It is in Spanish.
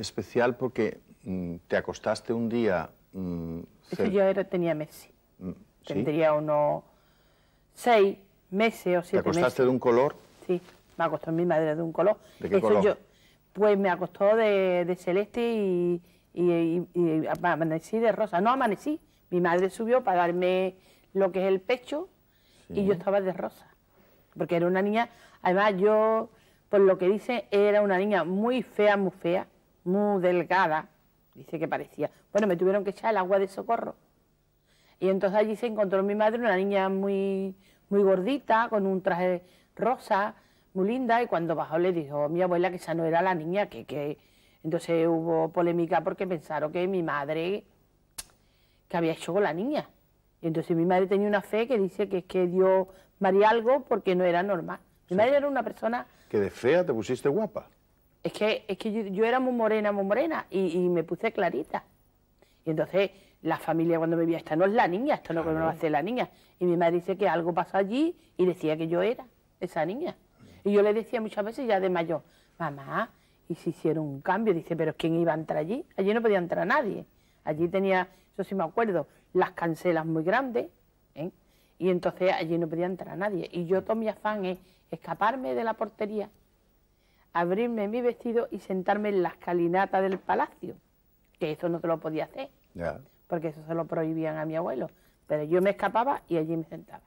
especial porque mm, te acostaste un día... Mm, yo tenía Messi. Mm, Tendría unos seis meses o siete ¿Te acostaste de un color? Sí, me acostó mi madre de un color. ¿De qué color? pues me acostó de, celeste y, amanecí de rosa. No amanecí, mi madre subió para darme lo que es el pecho y yo estaba de rosa. Porque era una niña, además yo, por lo que dice, era una niña muy fea, muy fea muy delgada, dice que parecía. Bueno, me tuvieron que echar el agua de socorro. Y entonces allí se encontró mi madre, una niña muy, muy gordita, con un traje rosa, muy linda, y cuando bajó le dijo mi abuela que esa no era la niña, que, Entonces hubo polémica porque pensaron que mi madre, que había hecho con la niña. Y entonces mi madre tenía una fe que dice que es que dio María algo porque no era normal. Mi madre era una persona... Que de fea te pusiste guapa. Es que, es que yo, era muy morena, muy morena, y, me puse clarita. Y entonces la familia cuando me veía, esta no es la niña, esto no lo hace la niña. Y mi madre dice que algo pasó allí y decía que yo era esa niña. Y yo le decía muchas veces ya de mayor, mamá, y se hicieron un cambio. Dice, pero ¿quién iba a entrar allí? Allí no podía entrar nadie. Allí tenía, yo sí me acuerdo, las cancelas muy grandes, ¿eh? y entonces allí no podía entrar nadie. Y yo todo mi afán es escaparme de la portería abrirme mi vestido y sentarme en la escalinata del palacio, que eso no se lo podía hacer, porque eso se lo prohibían a mi abuelo, pero yo me escapaba y allí me sentaba.